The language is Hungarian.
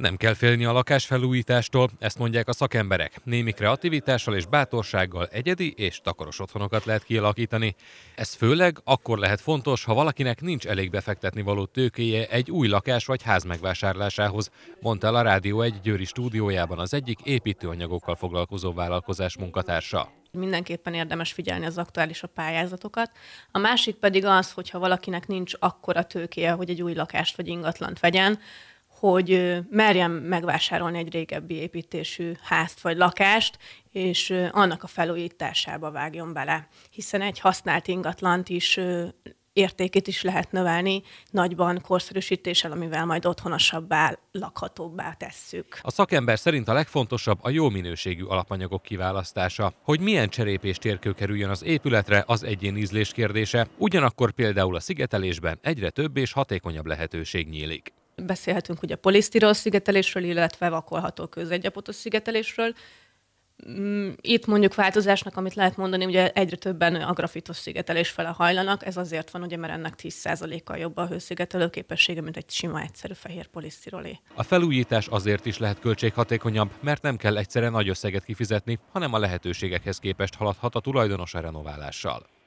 Nem kell félni a lakásfelújítástól, ezt mondják a szakemberek. Némi kreativitással és bátorsággal egyedi és takaros otthonokat lehet kialakítani. Ez főleg akkor lehet fontos, ha valakinek nincs elég befektetni való tőkéje egy új lakás vagy ház megvásárlásához, mondta el a Rádió egy Győri stúdiójában az egyik építőanyagokkal foglalkozó vállalkozás munkatársa mindenképpen érdemes figyelni az aktuális a pályázatokat. A másik pedig az, hogyha valakinek nincs akkora tőkéje, hogy egy új lakást vagy ingatlant vegyen, hogy merjem megvásárolni egy régebbi építésű házt vagy lakást, és annak a felújításába vágjon bele. Hiszen egy használt ingatlant is értékét is lehet növelni nagyban korszerűsítéssel, amivel majd otthonosabbá, lakhatóbbá tesszük. A szakember szerint a legfontosabb a jó minőségű alapanyagok kiválasztása. Hogy milyen cserépés térkő kerüljön az épületre, az egyén ízlés kérdése, ugyanakkor például a szigetelésben egyre több és hatékonyabb lehetőség nyílik beszélhetünk ugye polisztirol szigetelésről, illetve vakolható közegyapotos szigetelésről. Mm, itt mondjuk változásnak, amit lehet mondani, ugye egyre többen a grafitos szigetelés fele hajlanak, ez azért van, ugye, mert ennek 10%-kal jobb a hőszigetelő képessége, mint egy sima egyszerű fehér polisztirolé. A felújítás azért is lehet költséghatékonyabb, mert nem kell egyszerre nagy összeget kifizetni, hanem a lehetőségekhez képest haladhat a tulajdonos a renoválással.